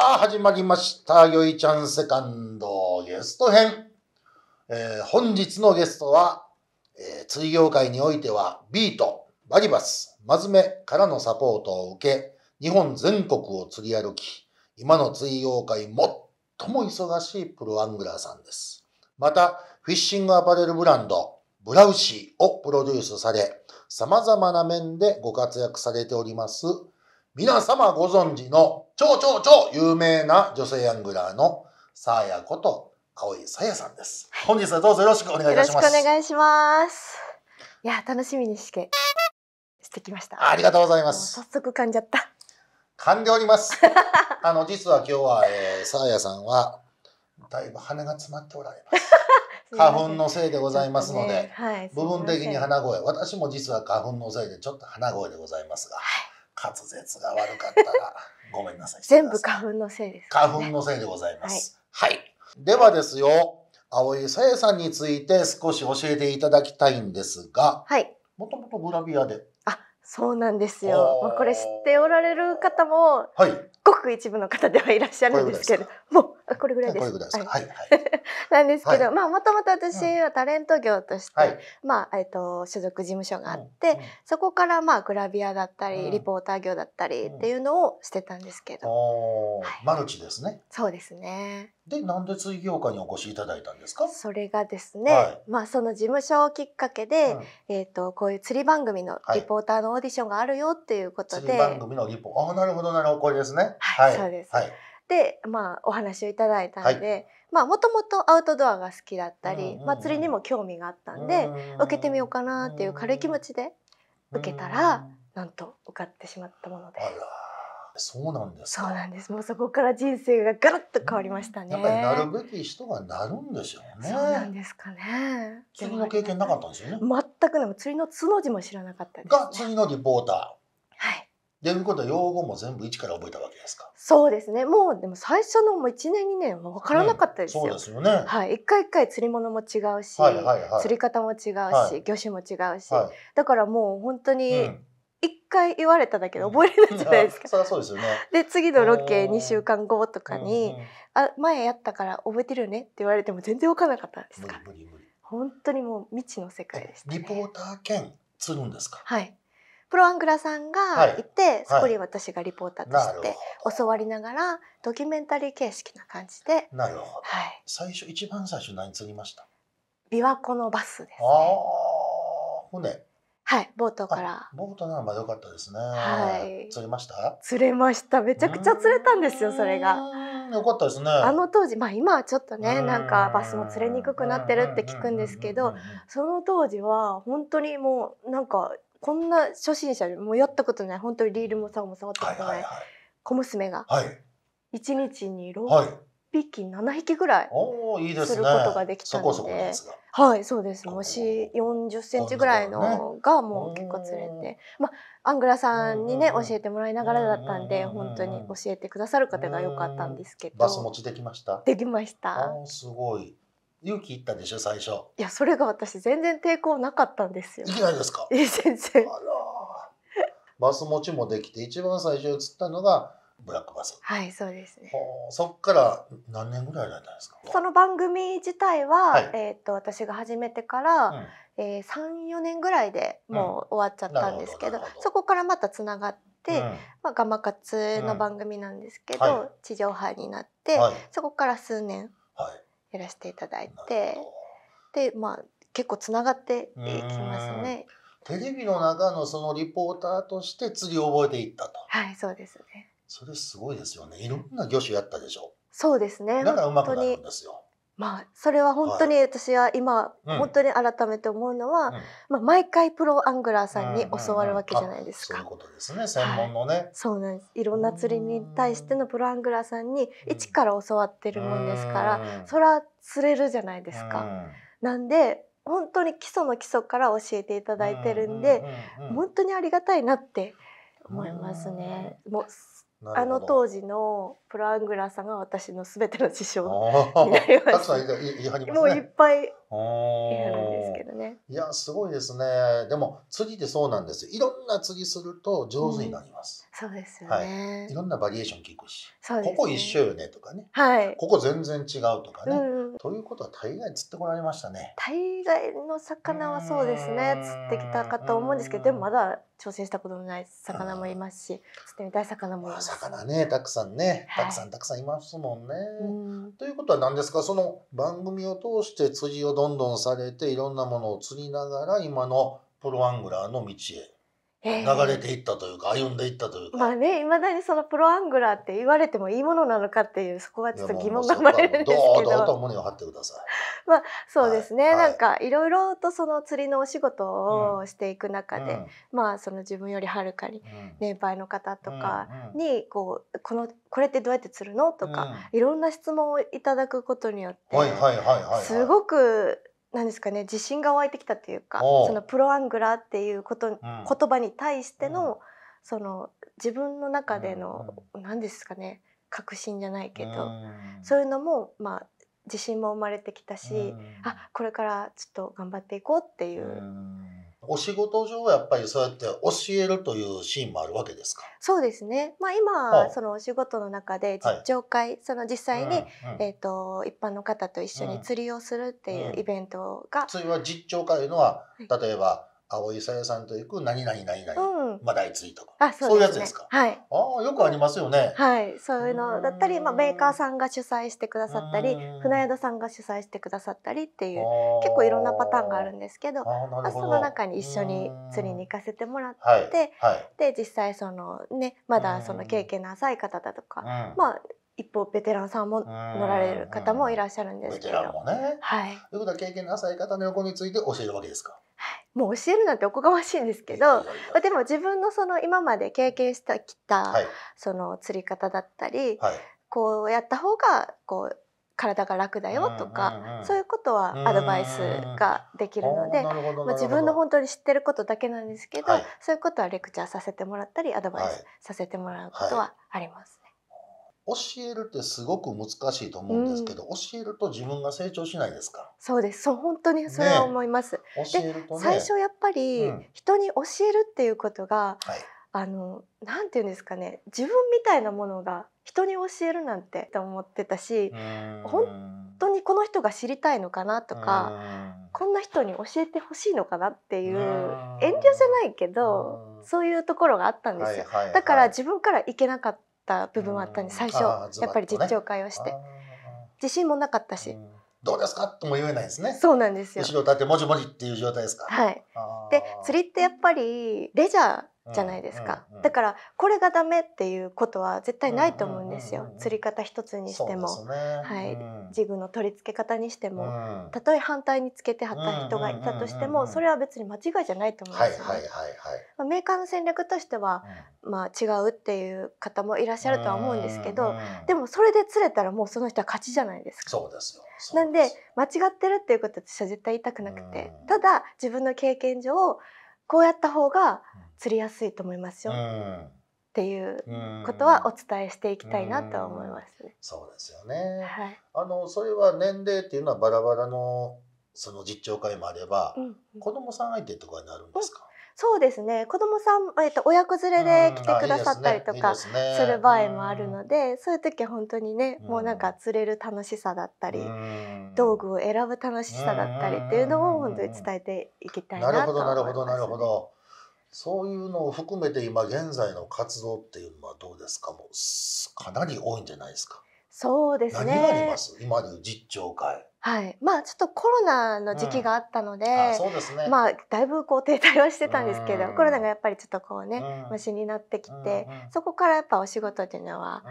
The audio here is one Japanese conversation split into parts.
さあ、始まりました。よいちゃんセカンドゲスト編。えー、本日のゲストは、えー、釣業界においては、ビート、バリバス、マズメからのサポートを受け、日本全国を釣り歩き、今の追業界最も忙しいプロアングラーさんです。また、フィッシングアパレルブランド、ブラウシーをプロデュースされ、様々な面でご活躍されております、皆様ご存知の超超超有名な女性アングラーのさあやこと青井さやさんです。本日はどうぞよろしくお願いいたします。よろしくお願いします。いや、楽しみにして、してきました。ありがとうございます。早速噛んじゃった。噛んでおります。あの、実は今日は、えー、さあやさんは、だいぶ鼻が詰まっておられます。花粉のせいでございますので、ねはい、部分的に鼻声、私も実は花粉のせいでちょっと鼻声でございますが、はい滑舌が悪かったら ごめんなさい。全部花粉のせいです、ね、花粉のせいでございます。はい、はい。ではですよ、青井さやさんについて少し教えていただきたいんですが、はい。もともとグラビアで。そうなんですよ。まあ、これ知っておられる方も、はい、ごく一部の方ではいらっしゃるんですけど、もうこれぐらいです。ですはいはい、なんですけど、まあもともと私はタレント業として、まあえっ、ー、と所属事務所があって、うんそこからまあグラビアだったり、うん、リポーター業だったりっていうのをしてたんですけど、マルチですね。そうですね。で、なんで水業界にお越しいただいたんですか。それがですね、はい、まあ、その事務所をきっかけで、うん、えっ、ー、と、こういう釣り番組のリポーターのオーディションがあるよっていうことで。はい、番組のリポ、あ、あ、なるほど、なるほど、これですね。はい、はい、そうです。で、まあ、お話をいただいたんで。まあ、もともとアウトドアが好きだったり、うんうん、まあ、釣りにも興味があったんで、うん、受けてみようかなっていう軽い気持ちで受けたら、なんと受かってしまったものです。そうなんですそうなんです。もうそこから人生がガラッと変わりましたね。やっぱりなるべき人がなるんですよね。そうなんですかね。釣りの経験なかったんですよね。全くでも釣りのつの字も知らなかったです、ね、が釣りのリポーター。はい。でいうことは用語も全部一から覚えたわけですか。そうですね。もうでも最初のもう一年二年はわからなかったですよ。ね、そうですよね。はい。一回一回釣り物も違うし、はいはいはい、釣り方も違うし、はい、魚種も違うし、はい、だからもう本当に、うん回言われただけで覚えれないじゃないですか。そそうですよね、で次のロケ2週間後とかに「あ前やったから覚えてるよね」って言われても全然わからなかったんですか無理無理本当にもう未知の世界です、ね、リポーター兼つるんですかはいプロアングラさんがいて、はい、そこに私がリポーターとして教わりながらドキュメンタリー形式な感じでなるほど、はい、最初一番最初何釣りました琵琶湖のバスです、ね、ああ船はい、ボートから。ボートならまだよかったですね。はい。釣れました。釣れました。めちゃくちゃ釣れたんですよ、それが。よかったですね。あの当時、まあ、今はちょっとね、なんかバスも釣れにくくなってるって聞くんですけど。その当時は、本当にもう、なんか、こんな初心者もうやったことない、本当にリールもさも触ったことない。小娘が。はい。一日に六匹7匹ぐらいすることができたので、ね、はいそうです虫40センチぐらいのがもう結構釣れて、まあアングラさんにね教えてもらいながらだったんで本当に教えてくださる方が良かったんですけどバス持ちできましたできましたすごい勇気いったでしょ最初いやそれが私全然抵抗なかったんですよいきなりですかえ全然バス持ちもできて一番最初に釣ったのがブラックバス。はい、そうですね。そこから何年ぐらいだったんですか。その番組自体は、はい、えっ、ー、と私が始めてから、うん、え三、ー、四年ぐらいでもう終わっちゃったんですけど、うん、どどそこからまたつながって、うん、まあガマカツの番組なんですけど、はい、地上波になって、はい、そこから数年やらせていただいて、でまあ結構つながっていきますね。テレビの中のそのリポーターとして釣りを覚えていったと。はい、そうですね。それすごいですよね。いろんな業種やったでしょ。そうですね。だからうまくなるんですよ。まあそれは本当に私は今、本当に改めて思うのは、うん、まあ毎回プロアングラーさんに教わるわけじゃないですか。うんうんうん、そういうことですね。専門のね、はい、そうなんです。いろんな釣りに対してのプロアングラーさんに一から教わってるもんですから、それは釣れるじゃないですか。なんで本当に基礎の基礎から教えていただいてるんで、本当にありがたいなって思いますね。もうあの当時のプロアングラーさんが私のすべての師匠になりました。たいね、もういっぱいいるんですけどね。いやすごいですね。でも釣りっそうなんです。いろんな釣りすると上手になります。うんそうですよね、はい。いろんなバリエーション聞くし、ね、ここ一緒よねとかね、はい、ここ全然違うとかね、うん、ということは大概釣ってこられましたね。大概の魚はそうですね、釣ってきたかと思うんですけど、でもまだ挑戦したことのない魚もいますし、釣ってみたい魚もいます。魚ね、たくさんね、たくさんたくさんいますもんね。はい、ということは何ですか、その番組を通して釣りをどんどんされて、いろんなものを釣りながら今のプロアングラーの道へ。流れていったというか、えー、歩んでいったというか。まあね、いまだにそのプロアングラーって言われてもいいものなのかっていう、そこはちょっと疑問が生まれるんですけど。どうどうと胸を張ってください。まあ、そうですね、はい、なんかいろいろとその釣りのお仕事をしていく中で。うん、まあ、その自分よりはるかに年配の方とかに、こう、この、これってどうやって釣るのとか、うん、いろんな質問をいただくことによって。はいはいはい、はい。すごくなんですかね自信が湧いてきたというかそのプロアングラーっていうこと、うん、言葉に対しての、うん、その自分の中での何、うん、ですかね確信じゃないけど、そういうのもまあ自信も生まれてきたし、あこれからちょっと頑張っていこうっていう。お仕事上やっぱりそうやって教えるというシーンもあるわけですかそうですね、まあ今、そのお仕事の中で実情会、はい、その実際に、うんえーと、一般の方と一緒に釣りをするっていうイベントが、うん、釣りは実情会のは例えば、青いさやさんと行く何々何々、うん、まあ大追とかあそう、ね,、いうやつですか、はい、あよくありますよねはいそういうのだったり、まあ、メーカーさんが主催してくださったり船宿さんが主催してくださったりっていう結構いろんなパターンがあるんですけどあその中に一緒に釣りに行かせてもらって、はい、で実際そのねまだその経験の浅い方だとか、まあ一方ベテランさんも乗られる方もいらっしゃるんですけど。ベテランもね。はい。ということは経験の浅い方の横について教えるわけですか。もう教えるなんておこがましいんですけどでも自分のその今まで経験してきたその釣り方だったり、はい、こうやった方がこう体が楽だよとか、そういうことはアドバイスができるので、まあ、自分の本当に知ってることだけなんですけど、はい、そういうことはレクチャーさせてもらったりアドバイスさせてもらうことはあります。はい教えるってすごく難しいと思うんですけど、うん、教えると自分が成長しないですかそうですそう本当にそれは思います、ね、教えると、ね、最初やっぱり、人に教えるっていうことが、はい、あのなんて言うんですかね自分みたいなものが人に教えるなんてと思ってたし本当にこの人が知りたいのかなとかこんな人に教えてほしいのかなっていう遠慮じゃないけどそういうところがあったんですよ、はいはいはい、だから自分から行けなかっった部分はあったんです最初やっぱり実況会をして、自信もなかったし。どうですかとも言えないですね。そうなんですよ。後ろ立ってもじもじっていう状態ですか。はい。で釣りってやっぱりレジャーじゃないですか、うんうんうん、だからこれがダメっていうことは絶対ないと思うんですよ、うんうんうん釣り方一つにしても、ね、はい、ジグの取り付け方にしても、うん、たとえ反対につけてはった人がいたとしても、うんうんうんそれは別に間違いじゃないと思うんですよ、ね、はいはいまあ、メーカーの戦略としては、うん、まあ、違うっていう方もいらっしゃるとは思うんですけど、うんうんでもそれで釣れたらもうその人は勝ちじゃないですか。そうですよなんで間違ってるっていうことは私は絶対言いたくなくて、ただ自分の経験上こうやった方が釣りやすいと思いますよ、っていうことはお伝えしていきたいなと思いますね。うそうですよね、はい、あのそれは年齢っていうのはバラバラのその実調会もあれば、うんうん、子供さん相手とかになるんですか、そうですね子供さん、えっと、親子連れで来てくださったりとかする場合もあるのでそういう時は本当にねもうなんか釣れる楽しさだったり道具を選ぶ楽しさだったりっていうのを本当に伝えていきたいなと思います、ね、なるほどなるほどそういうのを含めて今現在の活動っていうのはどうですかもうかなり多いんじゃないですかそうですね。何があります今実聴会。はい、まあちょっとコロナの時期があったので、うんあね、まあだいぶこう停滞はしてたんですけど、うん、コロナがやっぱりちょっとこうね、うん、になってきて、うん、そこからやっぱお仕事っていうのは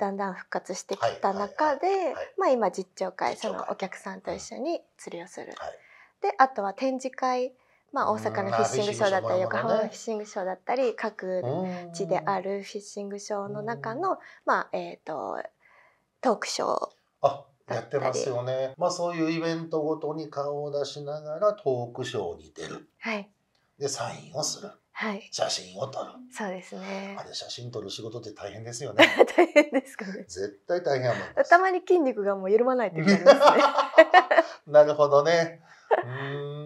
だんだん復活してきた中で、まあ今実聴会そのお客さんと一緒に釣りをする、であとは展示会まあ、大阪のフィッシングショーだったり横浜のフィッシングショーだったり各地であるフィッシングショーの中の、まあえっとトークショーあやってますよね。まあそういうイベントごとに顔を出しながらトークショーに出る。はい。でサインをする。はい。写真を撮る。そうですね。あれ写真撮る仕事って大変ですよね。大変ですかね。絶対大変たまに筋肉がもう緩まないといけなですね。なるほどね。う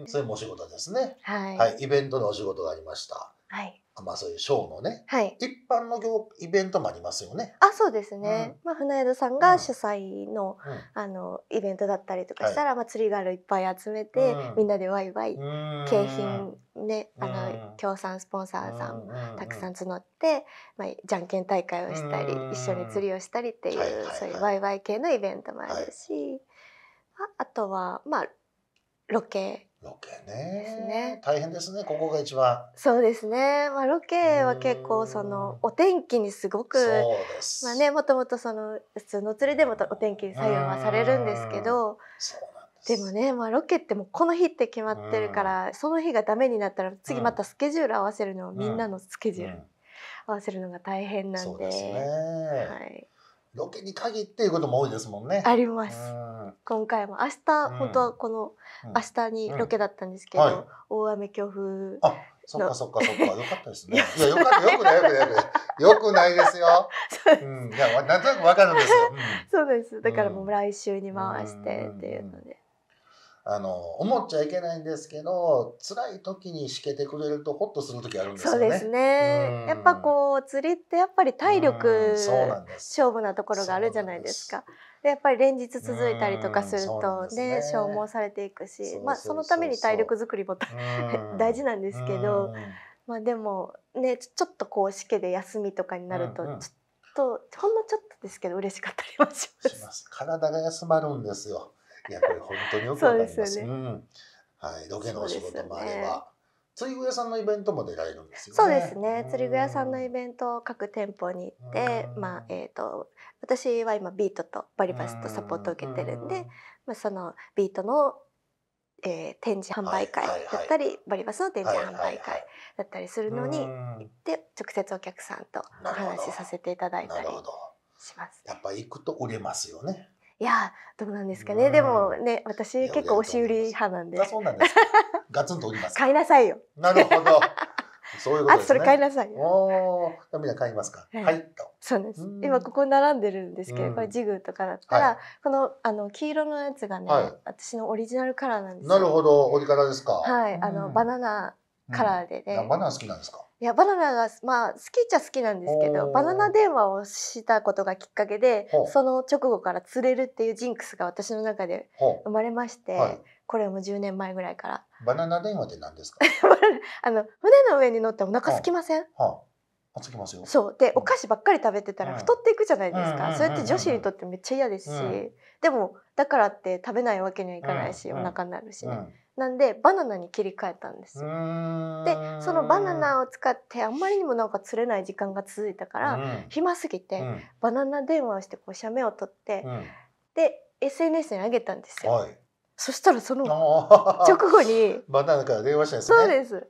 ん、それもお仕事ですね。はい、はい。イベントのお仕事がありました。はい、まあそういうショーのね、はい、一般の業イベントもありますよね。あそうですね、うん、まあ、船宿さんが主催のうん、あのイベントだったりとかしたら、はい、まあ、釣りガールいっぱい集めて、うん、みんなでワイワイ景品ねあの協賛スポンサーさんたくさん募って、まあ、じゃんけん大会をしたり一緒に釣りをしたりっていう、はいそういうワイワイ系のイベントもあるし、まあ、あとはまあロケロケねね大変ですねここが一番そうですね、まあ、ロケは結構そのお天気にすごくまあねもともとその普通の釣りでもお天気に左右はされるんですけどでもね、まあ、ロケってもうこの日って決まってるから、その日がダメになったら次またスケジュール合わせるの、うん、みんなのスケジュール合わせるのが大変なんで。そうですね、はい、ロケに限っていうことも多いですもんね。あります。今回も明日、うん、本当はこの明日にロケだったんですけど、はい、大雨強風あそっかそっかそっかよかったですねいやよかよくないよくないよくないですようん、いやなんとなくわかるんですよ、そうですだからもう来週に回してっていうので、あの思っちゃいけないんですけど辛い時にしけてくれるとホッとする時あるんですよね。そうですね。やっぱこう釣りってやっぱり体力勝負なところがあるじゃないですか。でやっぱり連日続いたりとかするとね、ね、消耗されていくしまあ、そのために体力づくりも 大事なんですけどまあでもねちょっとこうしけで休みとかになるとちょっとほんのちょっとですけど嬉しかったりもします。体が休まるんですよ。いやこれ本当によくわかります。ね、うん、はいロケのお仕事もあれば。釣り具屋さんのイベントも出られるんですよ、ね、そうですね。釣り具屋さんのイベントを各店舗に行って、まあえっ、ー、と私は今ビートとバリバスとサポートを受けてるんで、んまあそのビートの、えー、展示販売会だったり、はいはいはい、バリバスの展示販売会だったりするのに行って、はいはい、直接お客さんとお話しさせていただいたりします、やっぱ行くと売れますよね。いやどうなんですかねでもね私結構押し売り派なんでそうなんですガツンと売ります買いなさいよなるほどそういうことですねあそれ買いなさいおおみんな買いますかはいそうです今ここ並んでるんですけどこれジグとかだったらこのあの黄色のやつがね私のオリジナルカラーなんですなるほど折り方ですかはいあのバナナカラーでね、うん、バナナ好きなんですかいやバナナがまあ好きっちゃ好きなんですけどバナナ電話をしたことがきっかけでその直後から釣れるっていうジンクスが私の中で生まれまして、はい、これも10年前ぐらいからバナナ電話って何ですか あの船の上に乗ってお腹すきません、はあつきますよそうで、お菓子ばっかり食べてたら太っていくじゃないですか、うん、それって女子にとってめっちゃ嫌ですし、うん、でもだからって食べないわけにはいかないし、お腹になるしね、なんでバナナに切り替えたんですよ。でそのバナナを使ってあんまりにもなんか釣れない時間が続いたから、うん、暇すぎて、うん、バナナ電話をしてこう写メを撮って、うん、で SNS に上げたんですよ。はい、そしたらその直後に バナナから電話したんですね。そうです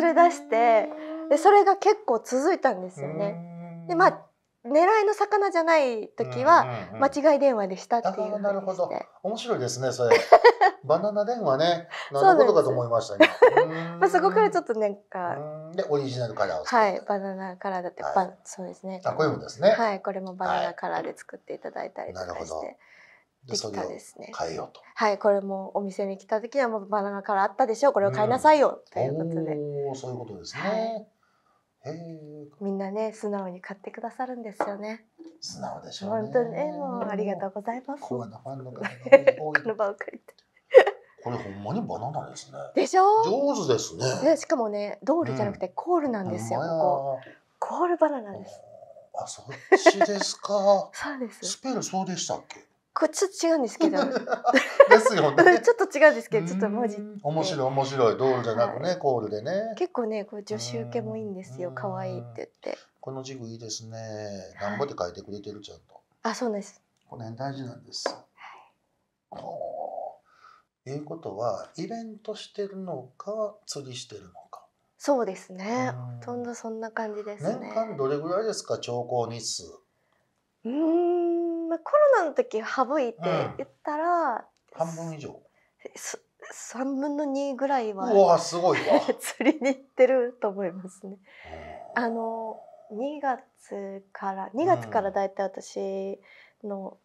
連れ出してでそれが結構続いたんですよね。でまあ狙いの魚じゃない時は間違い電話でしたっていうなるほど面白いですねそれ バナナ電話ね、何のことかと思いましたね。まあそこからちょっとなんか。で、オリジナルカラーはい、バナナカラーだって、はい、そうですね。あ、これもですね。はい、これもバナナカラーで作っていただいたりとかして。なるほどできたですね。変えようと。はい、これもお店に来た時はもうバナナからあったでしょう。これを買いなさいよ、ということで。おそういうことですね。はい、みんなね素直に買ってくださるんですよね。素直でしょうね。本当にね、もうありがとうございます。コアなファンの方が多い。こ の場を借りて。これほんまにバナナですね。でしょ上手ですね。でしかもねドールじゃなくてコールなんですよ、うん、ここ。コールバナナです。あそっちですか。そうです。スペルそうでしたっけ。これちょっと違うんですけど。ですよね。ちょっと違うんですけど、ちょっと文字。面白い面白いドールじゃなくね、はい、コールでね。結構ねこう女子受けもいいんですよ。可愛いって言って。このジグいいですね。頑張って書いてくれてるちゃんと。あそうです。この辺大事なんです。はい。いうことはイベントしてるのか釣りしてるのかそうですねほとんどそんな感じです、ね、年間どれぐらいですか調校日数うんまあコロナの時省いて言ったら、うん、半分以上三分の二ぐらいはうわすごい 釣りに行ってると思いますねあの2月から2月からだいたい私の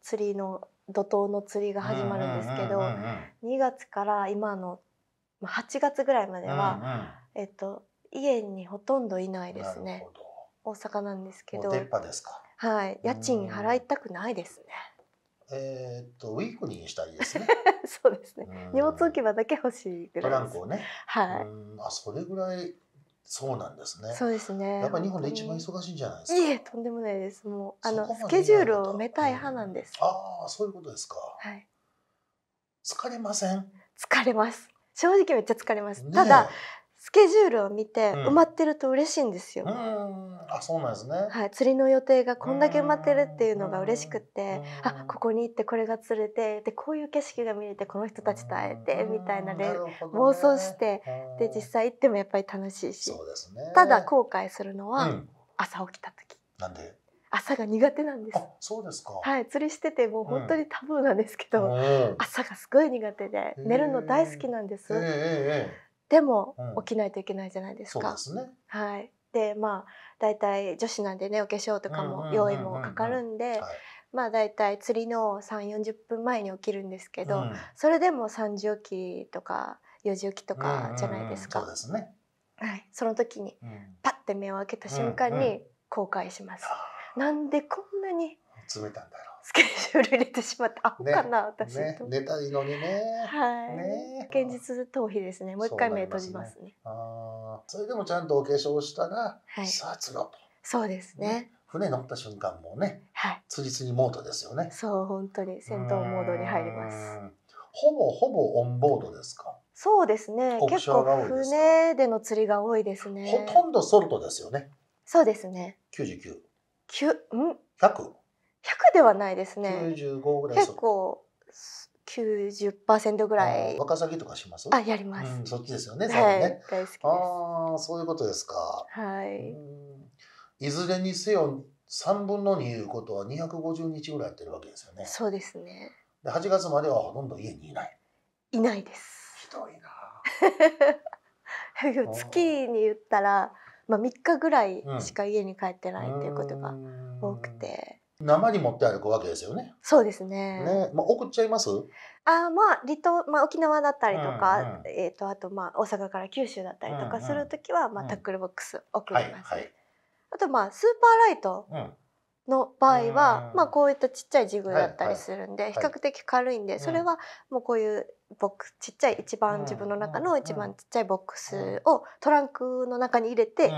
釣りの怒涛の釣りが始まるんですけど、2月から今の8月ぐらいまでは、えっと家にほとんどいないですね。大阪なんですけど。ですかはい、家賃払いたくないですね。えっとウィークリーにしたいですね。そうですね。荷物置き場だけ欲しいぐらいトランクをね。はい。あ、それぐらいそうなんですね。そうですね。やっぱり日本で一番忙しいんじゃないですか。いえ、とんでもないです。もうあのスケジュールを埋めたい派なんです。うん、ああ、そういうことですか。はい。疲れません。疲れます。正直めっちゃ疲れます。ね、ただスケジュールを見て埋まってると嬉しいんですよ。うん、あ、そうなんですね。はい、釣りの予定がこんだけ埋まってるっていうのが嬉しくて、あ、ここに行ってこれが釣れて、でこういう景色が見れてこの人たちと会えてみたいなで、ね、妄想して、で実際行ってもやっぱり楽しいし、そうですね。ただ後悔するのは、朝起きた時。なんで？朝が苦手なんです。そうですか。はい、釣りしててもう本当にタブーなんですけど、うん、朝がすごい苦手で寝るの大好きなんです。えーえーでも起きないといけないじゃないですか。はい、でまあ大体女子なんでねお化粧とかも用意もかかるんで。まあ大体釣りの3 4 0分前に起きるんですけど、うん、それでも3時起きとか4時起きとかじゃないですか。そはい、その時にパッて目を開けた瞬間に後悔します。うんうん、なんでこんなに詰めたんだろスケジュール入れてしまってアホかな、ね、私ね出たいのにねはいね現実逃避ですねもう一回目閉じますね、ね、あそれでもちゃんとお化粧したら、はい、さあ釣ろうとそうですね、ね、船乗った瞬間もね、はい、つりつにモードですよねそう本当に戦闘モードに入りますほぼほぼオンボードですかそうですね結構船での釣りが多いですねほとんどソルトですよねそうですね九十九。九、うん百。100ではないですね95ぐらい結構九十パーセントぐらいワカサギとかしますあやります、うん、そっちですよね、はい、ね大好きああそういうことですかはいいずれにせよ三分の二いうことは二百五十日ぐらいやってるわけですよねそうですねで八月まではほとんど家にいないいないですひどいな 月に言ったらまあ三日ぐらいしか家に帰ってないっていうことが多くて生に持って歩くわけですよね。そうですね。ね、まあ、送っちゃいます。あ、まあ、離島、まあ、沖縄だったりとか、うんうん、えっ、ー、と、あと、まあ、大阪から九州だったりとかするときは、うんうん、まあ、タックルボックス送ります。はいはい、あと、まあ、スーパーライト。の場合は、うん、まあ、こういったちっちゃいジグだったりするんで、はいはい、比較的軽いんで、はい、それはもうこういう僕、ちっちゃい一番自分の中の一番ちっちゃいボックスをトランクの中に入れて、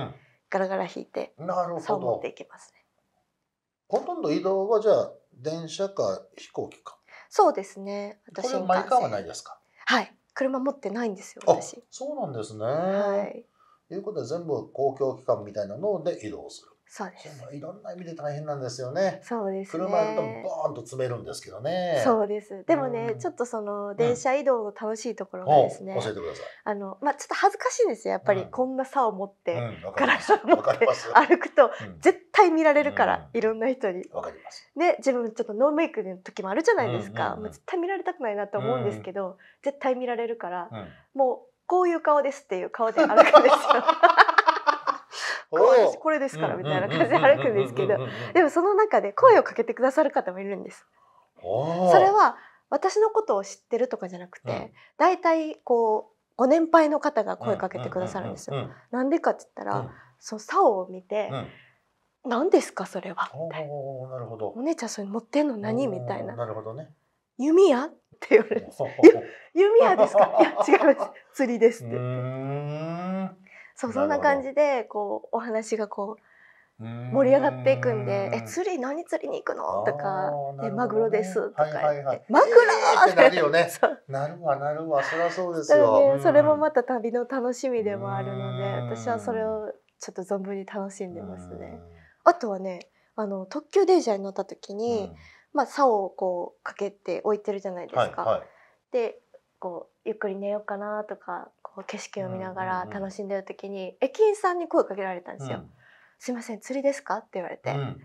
ガラガラ引いて、そう持っていきますね。ほとんど移動はじゃあ電車か飛行機か。そうですね。私これマイカーはないですか。はい。車持ってないんですよ。私。そうなんですね。はい。いうことで全部公共機関みたいなので移動する。そうですいろんな意味で大変なんですよね。そうですね。車だとボーンと詰めるんですけどね。そうです。でもね、うん、ちょっとその電車移動の楽しいところがですね。うん、教えてください。あのまあちょっと恥ずかしいんですよ。やっぱりこんな差を持って、うん、から持って歩くと絶対見られるから、いろんな人に。わ、かります。で自分ちょっとノーメイクの時もあるじゃないですか。もう絶対見られたくないなと思うんですけど、絶対見られるから、もうこういう顔ですっていう顔で歩くんですよ。これですからみたいな感じで歩くんですけどでもその中で声をかけてくださる方もいるんです。それは私のことを知ってるとかじゃなくて、大体こうご年配の方が声かけてくださるんですよ。なんでかって言ったら、うん、その竿を見て、うん、何ですかそれはみたいな。なるほど。お姉ちゃんそれ持ってんの何みたいな。なるほどね。弓矢って言われるんです。弓矢ですか？いや違います。釣りですって。そうそんな感じでこうお話がこう盛り上がっていくんで「え釣り何釣りに行くの?」とか、ね「マグロです」とかマグロってなるよね なるわなるわそりゃそうですよ、ね、それもまた旅の楽しみでもあるので私はそれをちょっと存分に楽しんでますね。あとはねあの特急電車に乗った時に、うん、まあ竿をこうかけて置いてるじゃないですか。はいはい、でこうゆっくり寝ようかなとかこう景色を見ながら楽しんでる時に駅員さんに声かけられたんですよ。うん、すいません釣りですか?」って言われて「うん、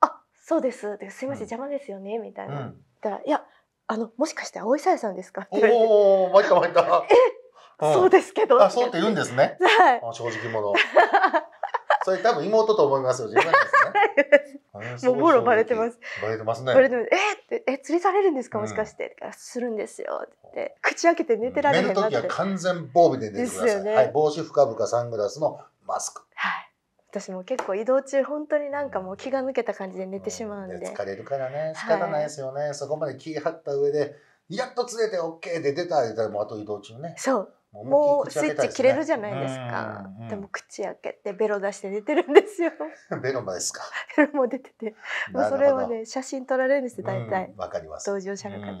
あそうです」っすいません邪魔ですよね」みたいな。うん、たら「いやあのもしかして青いさやさんですか?」って言われて「おお参った参った」えそうですけど。あ、そうって言うんですね。はい。正直者。それ多分妹と思いますよ。自分ですね。もうボロバレてます。バレてますね。バレてます。えー、ってえ釣りされるんですかもしかして、うん、するんですよって口開けて寝てられる。寝る時は完全防備で寝てください。ね、はい、帽子深々サングラスのマスク。はい。私も結構移動中本当になんかもう気が抜けた感じで寝てしまうんで、うん、疲れるからね仕方ないですよね、はい、そこまで気張った上でやっと連れて OK で出た出たらもうあと移動中ねそうもうスイッチ切れるじゃないですか、でも口開けてベロ出して出てるんですよ ベロもですかベロも出ててもうそれはね写真撮られるんです大体わ、かります同乗者の方、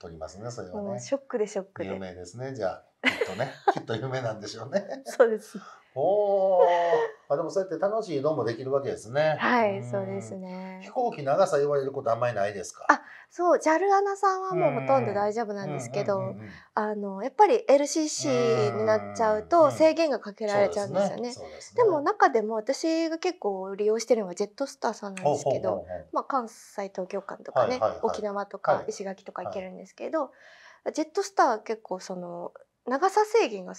撮りますねそれはねショックでショックで有名ですねじゃあきっとねきっと有名なんでしょうね そうですおお。あでもそうやって楽しいのもできるわけですね。はい、そうですね。飛行機長さ言われることあんまりないですか。あ、そうジャルアナさんはもうほとんど大丈夫なんですけど、あのやっぱり LCC になっちゃうと制限がかけられちゃうんですよね。でも中でも私が結構利用してるのがジェットスターさんなんですけど、まあ関西東京間とかね、沖縄とか石垣とか行けるんですけど、ジェットスターは結構その長さ制限が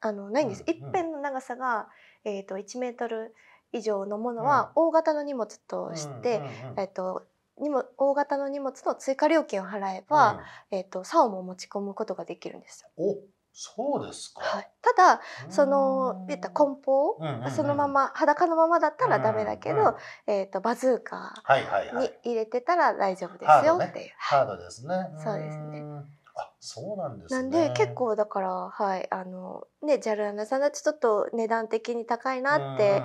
あのないんです、うん、一辺の長さが、えーと、と1メートル以上のものは大型の荷物として、えーと、とにも大型の荷物の追加料金を払えば、えーと、竿も持ち込むことができるんですよ。そうですか、はい、ただその言った梱包、そのまま裸のままだったらダメだけど、うんうん、えーと、バズーカに入れてたら大丈夫ですよっていう、ハードですねそうですねそうなんです、ね、なんで結構だからはいあのね JAL アナさんだとちょっと値段的に高いなって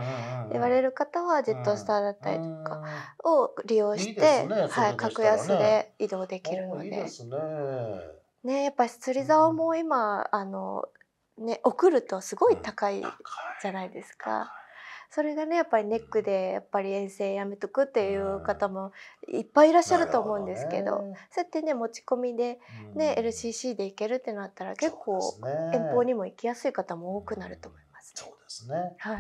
言われる方はジェットスターだったりとかを利用して、うんうんね、はい格安で移動できるので。いいですねね、やっぱり釣り竿も今、あのね送るとすごい高いじゃないですか。それがねやっぱりネックでやっぱり遠征やめとくっていう方もいっぱいいらっしゃると思うんですけど、ね、そうやってね持ち込みでね、うん、LCC で行けるってなったら結構遠方にも行きやすい方も多くなると思います、そうですね、は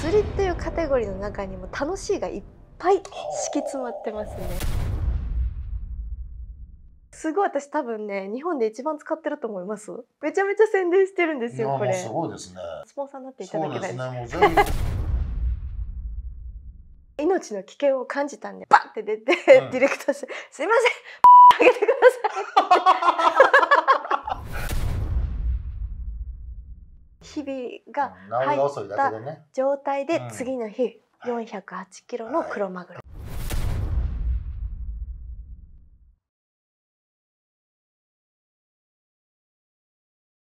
い、釣りっていうカテゴリーの中にも楽しいがいっぱい敷き詰まってますね。すごい私多分ね日本で一番使ってると思いますめちゃめちゃ宣伝してるんですよこれすごいですねスポンサーになっていただけないですね 命の危険を感じたんでバンて出て、うん、ディレクターして「すいません あげてください」日々が入った状態で次の日408キロのクロマグロ。